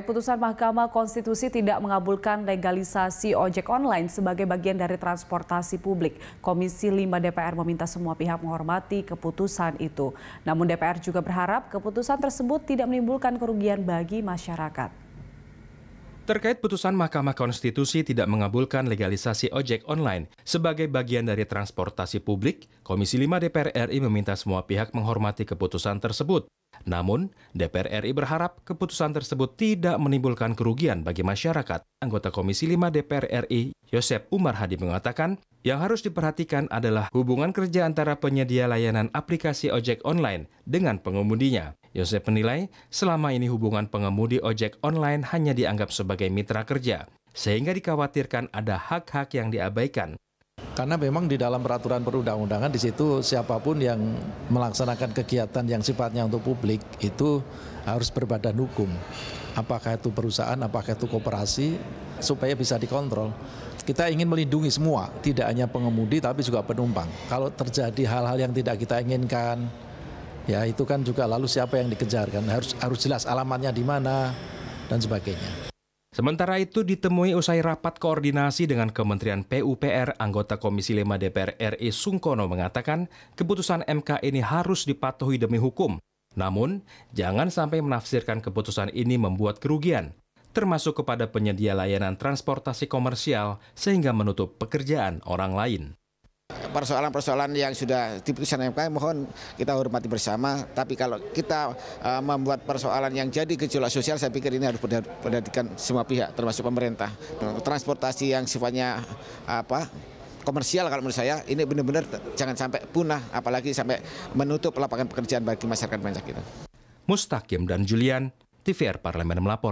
Putusan Mahkamah Konstitusi tidak mengabulkan legalisasi ojek online sebagai bagian dari transportasi publik. Komisi 5 DPR meminta semua pihak menghormati keputusan itu. Namun DPR juga berharap keputusan tersebut tidak menimbulkan kerugian bagi masyarakat. Terkait putusan Mahkamah Konstitusi tidak mengabulkan legalisasi ojek online sebagai bagian dari transportasi publik, Komisi 5 DPR RI meminta semua pihak menghormati keputusan tersebut. Namun, DPR RI berharap keputusan tersebut tidak menimbulkan kerugian bagi masyarakat. Anggota Komisi 5 DPR RI, Yosep Umar Hadi mengatakan, yang harus diperhatikan adalah hubungan kerja antara penyedia layanan aplikasi ojek online dengan pengemudinya. Yosep menilai, selama ini hubungan pengemudi ojek online hanya dianggap sebagai mitra kerja, sehingga dikhawatirkan ada hak-hak yang diabaikan karena memang di dalam peraturan perundang-undangan di situ siapapun yang melaksanakan kegiatan yang sifatnya untuk publik itu harus berbadan hukum. Apakah itu perusahaan, apakah itu koperasi supaya bisa dikontrol. Kita ingin melindungi semua, tidak hanya pengemudi tapi juga penumpang. Kalau terjadi hal-hal yang tidak kita inginkan, ya itu kan juga lalu siapa yang dikejar kan harus harus jelas alamatnya di mana dan sebagainya. Sementara itu ditemui usai rapat koordinasi dengan Kementerian PUPR, anggota Komisi 5 DPR RI Sungkono mengatakan keputusan MK ini harus dipatuhi demi hukum. Namun, jangan sampai menafsirkan keputusan ini membuat kerugian, termasuk kepada penyedia layanan transportasi komersial sehingga menutup pekerjaan orang lain persoalan-persoalan yang sudah diputuskan MK mohon kita hormati bersama. Tapi kalau kita uh, membuat persoalan yang jadi gejolak sosial, saya pikir ini harus perhatikan semua pihak, termasuk pemerintah. Transportasi yang sifatnya apa komersial kalau menurut saya ini benar-benar jangan sampai punah, apalagi sampai menutup lapangan pekerjaan bagi masyarakat banyak itu. Mustakim dan Julian, TVR Parlemen melapor.